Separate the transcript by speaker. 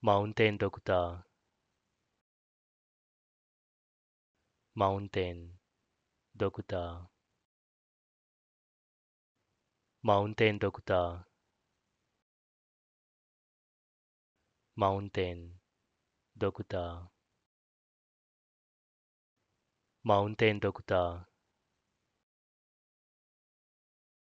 Speaker 1: Mountain Doctor
Speaker 2: Mountain Doctor Mountain Doctor Mountain Doctor Mountain Doctor